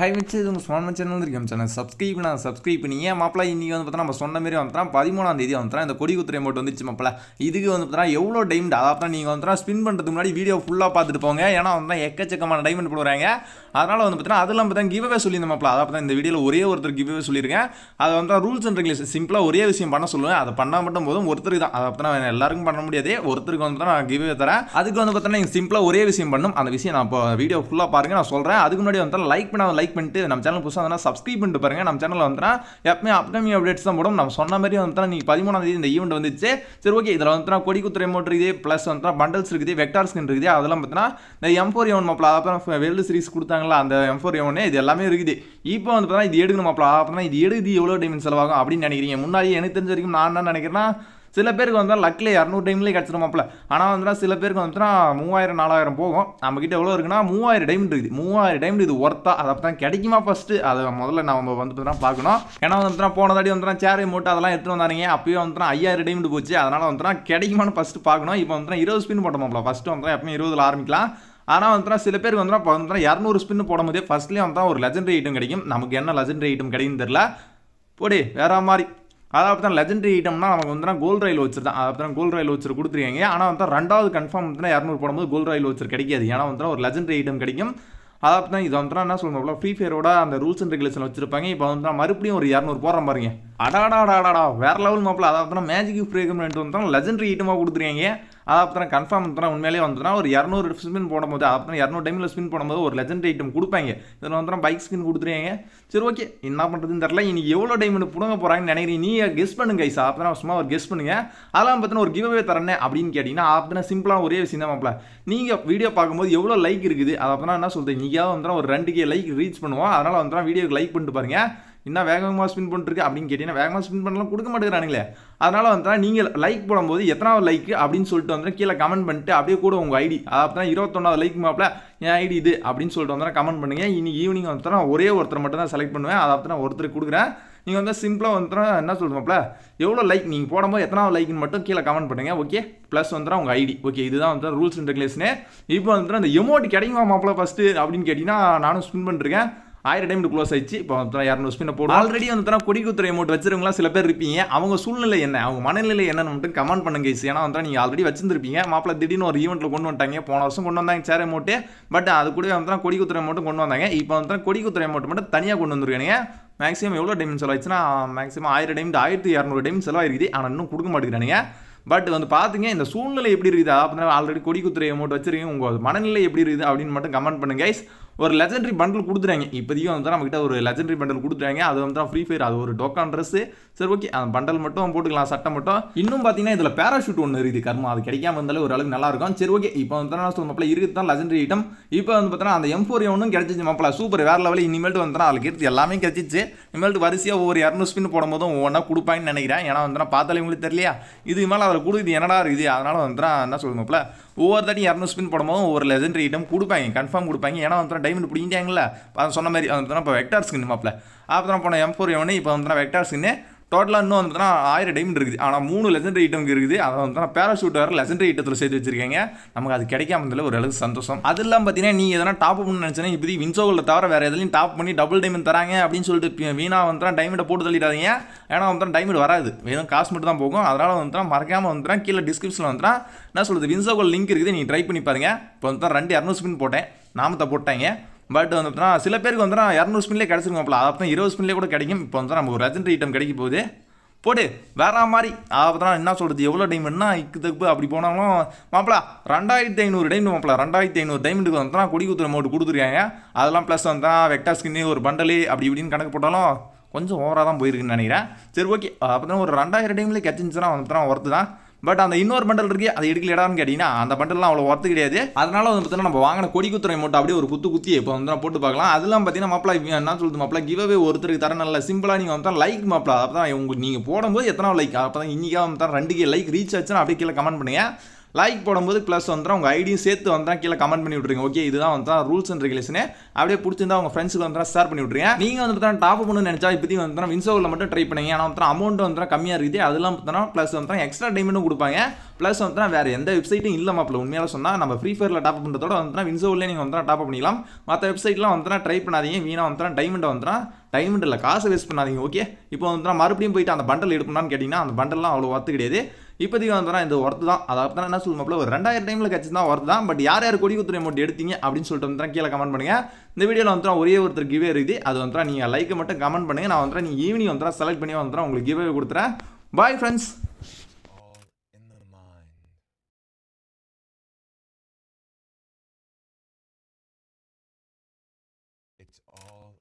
high மச்சி இது உங்கள் ஸ்மார்ட் வந்து இருக்கேன் சேனல் சப்ஸ்கிரைப் நான் சப்ஸ்கிரைப் பண்ணி ஏன் மாப்பிளா இன்றைக்கி வந்து பார்த்தா நம்ம சொன்ன மாரி வந்துட்டான் பதிமூணாம் தேதி வந்துட்டா இந்த கொடி குத்துறை மட்டும் வந்துச்சு மாப்பிள இதுக்கு வந்து பார்த்தா எவ்வளோ டைமண்ட் அதாவது நீங்கள் வந்துட்டா ஸ்பின் பண்ணுறதுக்கு முன்னாடி வீடியோ ஃபுல்லாக பார்த்துட்டு போங்க ஏன்னா வந்து எக்கச்சக்கமான டைமண்ட் போடுறாங்க அதனால் வந்து பார்த்தீங்கன்னா அதெல்லாம் பார்த்தா கிவ்வே சொல்லியிருந்தேன் மாப்பிள அதை பார்த்தா இந்த வீடியோவில் ஒரே ஒருத்தர் கிவ்வே சொல்லியிருக்கேன் அதை வந்து ரூல்ஸ் அண்ட் ரெகுலேஷன் சிம்பிளாக ஒரே விஷயம் பண்ண சொல்லுவேன் அதை பண்ணால் மட்டும் போதும் ஒருத்தருக்கு தான் அதை பார்த்தா எல்லாருக்கும் பண்ண முடியாது ஒருத்தருக்கு வந்து நான் கிவ்வே தரேன் அதுக்கு வந்து பார்த்தீங்கன்னா நீங்கள் சிம்பிளாக ஒரே விஷயம் பண்ணும் அந்த விஷயம் நான் இப்போ வீடியோ ஃபுல்லாக பாருங்கள் நான் சொல்கிறேன் அதுக்கு முன்னாடி வந்து லைக் பண்ண லைக் பண்ணிட்டு நம்ம சேனல் புதுசாக வந்தால் சப்ஸ்கிரைப் பண்ணிட்டு பாருங்கள் நம்ம சேனலில் வந்துனா எப்பவுமே அப்கமிங் அப்டேட்ஸ் தான் போடும் நம்ம சொன்ன மாதிரி வந்துட்டா நீங்கள் பதிமூணாம் தேதி இந்த ஈவெண்ட் வந்துச்சு சரி ஓகே இதில் கொடி குத்துற அமௌண்ட் இருக்குது ப்ளஸ் வந்துட்டா பண்டல்ஸ் இருக்குது வெக்டார் ஸ்கின் இருக்குது அதெல்லாம் பார்த்தீங்கன்னா இந்த எம் ஃபோர் எவன் மாப்பிள அப்புறம் வேர்ல்டு சீரிஸ் கொடுத்தாங்களா அந்த எம் ஃபோர் எவனே இது எல்லாமே இருக்குது இப்போ வந்து பார்த்தீங்கன்னா இது எடுக்கணும் மாப்பிள அப்புறம் இது எடுக்குது எவ்வளோ டைமண்ட் செலவாகும் அப்படின்னு நினைக்கிறீங்க முன்னாடி எனக்கு தெரிஞ்ச வரைக்கும் நான் என்ன நினைக்கிறேன்னா சில பேருக்கு வந்து லக்கில் இரநூறு டைம்லேயே கிடச்சிருமாப்பில் ஆனால் வந்து சில பேருக்கு வந்துச்சுன்னா மூவாயிரம் நாலாயிரம் போகும் நம்மக்கிட்ட எவ்வளோ இருக்குன்னா மூவாயிரம் டைம் இருக்குது மூவாயிரம் டைம் இது ஒர்த்தா அதை தான் கிடைக்குமா ஃபஸ்ட்டு அதை முதல்ல நம்ம வந்து தான் பார்க்கணும் ஏன்னா வந்துட்டு போன தாடி வந்துட்டு சேரை மூட்டை அதெல்லாம் எடுத்துகிட்டு வந்தானுங்க அப்பயே வந்துட்டு ஐயாயிரம் டைம் போச்சு அதனால் வந்துட்டு கிடைக்குமான்னு ஃபஸ்ட்டு பார்க்கணும் இப்போ வந்துட்டு இருபது ஸ்பின் போட்டோமாப்பில் ஃபஸ்ட்டு வந்துட்டு எப்பவுமே இருபதில் ஆரம்பிக்கலாம் ஆனால் வந்துனா சில பேர் வந்து இப்போ இரநூறு ஸ்பின் போடும்போதே ஃபஸ்ட்லேயே வந்து ஒரு லெஜண்டரி ஐட்டம் கிடைக்கும் நமக்கு என்ன லெஜண்டரி ஐட்டம் கிடைக்கும் தெரில போடி வேற மாதிரி அதாவது தான் லெஜெண்டரி ஐட்டம்னா நமக்கு வந்து கோல் ரயில் வச்சு தான் அதை கோல் ரயில் வச்சிரு கொடுத்துருக்காங்க ஆனால் வந்து ரெண்டாவது கன்ஃபார்ம் வந்து இரநூறு போடும்போது கோல் ரயில் வச்சிரு கிடைக்காது ஏன்னா வந்து ஒரு லெஜண்டரி ஐட்டம் கிடைக்கும் அதாவது தான் இது வந்து என்ன சொல்லணும் ஃப்ரீ ஃபயரோட அந்த ரூல்ஸ் அண்ட் ரெகுலேஷன் வச்சிருப்பாங்க இப்போ வந்து மறுபடியும் ஒரு இரநூறு போடுறோம் பாருங்க அடாடா அடாடா வேற லெவல் மாப்பிள அதாவது மேஜிக் ஃப்ரீ வந்து லெஜண்டரி ஐட்டமாக கொடுத்துருக்காங்க அதாவது கன்ஃபார்ம் பண்ணுறா உண்மையிலேயே வந்துனா ஒரு இரநூறு ஸ்பின் போடும்போது அதாவது இரநூறு டைமில் ஸ்பின் போடும்போது ஒரு லெஜண்ட் ஐட்டம் கொடுப்பாங்க இதில் வந்து பைக் ஸ்கின் கொடுத்துருவாங்க சரி ஓகே என்ன பண்ணுறதுன்னு தெரியல இனி எவ்வளோ டைமில் பிடுங்க போகிறாங்கன்னு நினைக்கிறீங்க நீ கெஸ் பண்ணுங்க ஐசா அப்புறம் சும்மா ஒரு கெஸ் பண்ணுங்க அதெல்லாம் பார்த்தீங்கன்னா ஒரு கிவ்வே தரேன் அப்படின்னு கேட்டிங்கன்னா அப்படின்னா சிம்பிளாக ஒரே விஷயம் தான் மாப்பிள நீங்கள் வீடியோ பார்க்கும்போது எவ்வளோ லைக் இருக்குது அதை அப்புறம் என்ன சொல்கிறது நீங்கள் வந்து ஒரு ரெண்டு கே லைக் ரீச் பண்ணுவோம் அதனால் வந்து வீடியோக்கு லைக் பண்ணிட்டு பாருங்கள் என்ன வேகமாக ஸ்பின் பண்ணிருக்கு அப்படின்னு கேட்டீங்கன்னா வேகமாக ஸ்பின் பண்ணலாம் கொடுக்க மாட்டேங்கிறானுங்களே அதனால் வந்தால் நீங்கள் லைக் போடும்போது எத்தனாவது லைக் அப்படின்னு சொல்லிட்டு வந்தால் கீழே கமெண்ட் பண்ணிட்டு அப்படியே கூட உங்கள் ஐடி அதாவது இருபத்தொன்னாவது லைக் மாப்பில் என் ஐடி இது அப்படின்னு சொல்லிட்டு வந்தால் கமெண்ட் பண்ணுங்கள் இன்னைக்கு ஈவினிங் வந்து ஒரே ஒருத்தர் மட்டும் தான் செலக்ட் பண்ணுவேன் அதாவது நான் ஒருத்தர் கொடுக்குறேன் நீங்கள் வந்து சிம்பிளாக வந்து என்ன சொல்லுமாப்ல எவ்வளோ லைக் நீங்கள் போடும்போது எத்தனாவது லைக்னு மட்டும் கீழே கமெண்ட் பண்ணுங்கள் ஓகே ப்ளஸ் வந்துடும் உங்கள் ஐடி ஓகே இதுதான் வந்து ரூல்ஸ் அண்ட் ரெகுலேஷனே இப்போ வந்துட்டு அந்த எமௌண்ட் கிடைக்குமா மாப்பிள்ள ஃபஸ்ட்டு அப்படின்னு கேட்டிங்கன்னா நானும் ஸ்பின் பண்ணிருக்கேன் ஆயிரம் டைம் க்ளோஸ் ஆயிடுச்சு இப்போ இரநூறு ஸ்பின்னை போடும் ஆல்ரெடி வந்து குத்துற அமௌண்ட் வச்சிருக்கலாம் சில பேர் இருப்பீங்க அவங்க சூழ்நிலை என்ன அவங்க மனநிலை என்னன்னு மட்டும் கமெண்ட் பண்ணுங்க கைஸ் ஏன்னா வந்து நீங்கள் ஆல்ரெடி வச்சிருந்துருப்பீங்க மாப்பிள்ள திடீர்னு ஒரு ஈவெண்ட்டில் கொண்டு வந்துட்டாங்க போன வருஷம் கொண்டு வந்தாங்க சேர் அமௌண்ட்டு பட் அது கூட வந்து குத்துற அமௌண்ட்டும் கொண்டு வந்தாங்க இப்போ வந்து குத்துற அமௌண்ட் மட்டும் தனியாக கொண்டு வந்துருக்கானுங்க மேக்ஸிமம் எவ்வளோ டைம் செலவாச்சுன்னா மேக்ஸிமம் ஆயிரம் டைம் ஆயிரத்தி இரநூறு டைம் செலவாயிருக்குது ஆனால் இன்னும் கொடுக்க மாட்டேங்கிறானுங்க பட் வந்து பார்த்துங்க இந்த சூழ்நிலை எப்படி இருக்குது அப்படின்னா ஆல்ரெடி கொடி குத்துறை அமௌண்ட் வச்சிருக்கீங்க உங்கள் மனநிலை எப்படி இருக்குது அப்படின்னு மட்டும் கமெண்ட் பண்ணுங்க கைஸ் ஒரு லெஜண்டரி பண்டல் கொடுத்துறாங்க இப்போதையும் வந்து நம்மக்கிட்ட ஒரு லெஜண்டரி பண்டல் கொடுத்துறாங்க அது வந்து ஃப்ரீ ஃபயர் அது ஒரு டோக்கான் ட்ரெஸ் சரி ஓகே அந்த பண்டல் மட்டும் போட்டுக்கலாம் சட்டை மட்டும் இன்னும் பார்த்தீங்கன்னா இதில் பேராஷூட் ஒன்று இருக்குது கர்மா அது கிடைக்காம இருந்தாலும் ஒரு அளவுக்கு நல்லா இருக்கும் சரி ஓகே இப்போ வந்து நான் பிள்ளை இருக்குது தான் லெஜண்டரி ஐட்டம் இப்போ வந்து பார்த்தீங்கன்னா அந்த எம் ஃபோர் ஒன்றும் கிடைச்சிச்சு மாப்பிள சூப்பர் வேறு லெவலில் இனிமேல்ட்டு வந்து அதில் எடுத்து எல்லாமே கிடைச்சிச்சு இனிமேல்ட்டு வரிசையாக ஒவ்வொரு இரநூறு ஸ்பின் போடும்போதும் ஒவ்வொன்றா கொடுப்பாங்கன்னு நினைக்கிறேன் ஏன்னா வந்து பார்த்தாலே உங்களுக்கு தெரியலையா இது மேலே அதில் கொடுக்குது என்னடா இருக்குது அதனால் வந்து என்ன சொல்லுமாப்பிள ஒவ்வொரு தாட்டி இரநூறு ஸ்பின் போடும்போதும் ஒவ்வொரு லெஜண்டரி ஐட்டம் கொடுப்பாங்க கன்ஃபார்ம் கொடுப்பாங்க ஏன்னா வந்து டைமண்ட் பிடிங்கிட்டாங்களா சொன்ன மாதிரி வந்து இப்போ ஸ்கின் மாப்பில் அப்புறம் போன எம் ஃபோர் எவனு இப்போ வந்து வெக்டார்ஸ்க்குன்னு டோட்டலாக இன்னும் வந்து ஆயிரம் டைமண்ட் இருக்குது ஆனால் மூணு லெஜண்டரி ஐட்டம் இருக்குது அதை வந்து பேராஷூட் வர லெஜண்டரி ஐட்டத்தில் சேர்த்து வச்சிருக்கீங்க நமக்கு அது கிடைக்காம கிடைக்காமதில் ஒரு அளவுக்கு சந்தோஷம் அதெல்லாம் பார்த்தீங்கன்னா நீ எதனா டாப் பண்ணு நினச்சினா இப்படி வின்சோவில் தவிர வேறு எதுலையும் டாப் பண்ணி டபுள் டைமண்ட் தராங்க அப்படின்னு சொல்லிட்டு வீணாக வந்துட்டுனா டைமண்டை போட்டு தள்ளிடாதீங்க ஏன்னா வந்து டைமண்ட் வராது வெறும் காசு மட்டும் தான் போகும் அதனால் வந்து மறக்காமல் வந்துடுறேன் கீழே டிஸ்கிரிப்ஷனில் வந்துடுறேன் என்ன சொல்கிறது வின்சோவில் லிங்க் இருக்குது நீங்கள் ட்ரை பண்ணி பாருங்கள் இப்போ வந்து ரெண்டு இரநூறு ஸ்பின் போட்டேன் நாமத்தை போட்டாங்க பட் வந்துட்டுனா சில பேருக்கு வந்து இரநூறு ஸ்பின்லேயே கிடச்சிருக்கோம்ல அப்போ இருபது ஸ்பின்லேயே கூட கிடைக்கும் இப்போ வந்து நம்ம ஒரு லெஜண்டரி ஐட்டம் கிடைக்க போகுது போடு வேற மாதிரி அதான் என்ன சொல்கிறது எவ்வளோ டைமண்ட்னா இக்கு தப்பு அப்படி போனாலும் மாப்பிளா ரெண்டாயிரத்தி ஐநூறு டைமண்ட் மாப்பிளா ரெண்டாயிரத்தி ஐநூறு டைமண்டுக்கு தான் கொடி குத்துற மோட்டு கொடுத்துருக்காங்க அதெல்லாம் ப்ளஸ் வந்து தான் வெக்டா ஸ்கின்னு ஒரு பண்டலு அப்படி இப்படின்னு கணக்கு போட்டாலும் கொஞ்சம் ஓவராக தான் போயிருக்குன்னு நினைக்கிறேன் சரி ஓகே அப்போ தான் ஒரு ரெண்டாயிரம் டைமில் கிடச்சிருந்துச்சுன்னா வந்து ஒர்த்து தான் பட் அந்த இன்னொரு பண்டல் இருக்கு அதை இடான்னு கேட்டிங்கன்னா அந்த பண்டல்லாம் அவ்வளோ ஒர்த்து கிடையாது அதனால வந்து பார்த்தீங்கன்னா நம்ம வாங்கின கொடி குத்துறை மூட்டை அப்படியே ஒரு குத்து குத்தி இப்போ வந்து போட்டு பார்க்கலாம் அதெல்லாம் பார்த்தீங்கன்னா மாப்பிளா என்ன சொல்லுது மாப்பிளா கிவ்வே ஒருத்தருக்கு தர நல்ல சிம்பிளாக நீங்கள் வந்து லைக் மாப்பிளா அப்போ தான் உங்களுக்கு நீங்கள் போடும்போது எத்தனை லைக் அப்போ தான் இன்னிக்காக வந்து ரெண்டு கே லைக் ரீச் ஆச்சுன்னா அப்படியே கீழே கமெண்ட் பண்ணுங்கள் லைக் போடும்போது ப்ளஸ் வந்துடும் உங்கள் ஐடியும் சேர்த்து வந்தால் கீழே கமெண்ட் பண்ணி விட்ருங்க ஓகே இதுதான் வந்து ரூல்ஸ் அண்ட் ரெகுலேஷனே அப்படியே பிடிச்சிருந்தா உங்கள் ஃப்ரெண்ட்ஸுக்கு வந்து ஷேர் பண்ணி விட்ருங்க நீங்கள் வந்து தான் டாப் பண்ணு நினச்சா இப்போதைக்கு வந்து வின்சோவில் மட்டும் ட்ரை பண்ணுங்க ஏன்னா வந்து அமௌண்ட் வந்து கம்மியாக இருக்குது அதெல்லாம் பார்த்தோம்னா ப்ளஸ் வந்து எக்ஸ்ட்ரா டைமெண்ட்டும் கொடுப்பாங்க ப்ளஸ் வந்துட்டுனா வேறு எந்த வெப்சைட்டும் இல்லை மாப்பிள்ள உண்மையாக சொன்னால் நம்ம ஃப்ரீ ஃபயரில் டாப் பண்ணுறதோட வந்துட்டுனா வின்சோவிலே நீங்கள் வந்து டாப் பண்ணிக்கலாம் மற்ற வெப்சைட்லாம் வந்து ட்ரை பண்ணாதீங்க வீணாக வந்து டைமண்டை வந்து டைமண்ட் இல்லை காசு வேஸ்ட் பண்ணாதீங்க ஓகே இப்போ வந்து மறுபடியும் போயிட்டு அந்த பண்டல் எடுக்கணும்னு கேட்டிங்கன்னா அந்த பண்டல்லாம் அவ்வளோ ஒர்த்து கிடையாது இப்போதைக்கு வந்து இந்த ஒர்த்து தான் தான் என்ன சொல்லுமாப்பில் ஒரு ரெண்டாயிரம் டைமில் கிடச்சிருந்தா தான் ஒர்த்து தான் பட் யார் யார் கொடி குத்துறை அமௌண்ட் எடுத்தீங்க அப்படின்னு சொல்லிட்டு வந்து கீழே கமெண்ட் பண்ணுங்கள் இந்த வீடியோவில் வந்து ஒரே ஒருத்தர் கிவே இருக்குது அது வந்து நீங்கள் லைக்கை மட்டும் கமெண்ட் பண்ணுங்கள் நான் வந்து நீங்கள் ஈவினிங் வந்து செலக்ட் பண்ணி வந்து உங்களுக்கு கிவே கொடுத்துறேன் பாய் ஃப்ரெண்ட்ஸ் It's all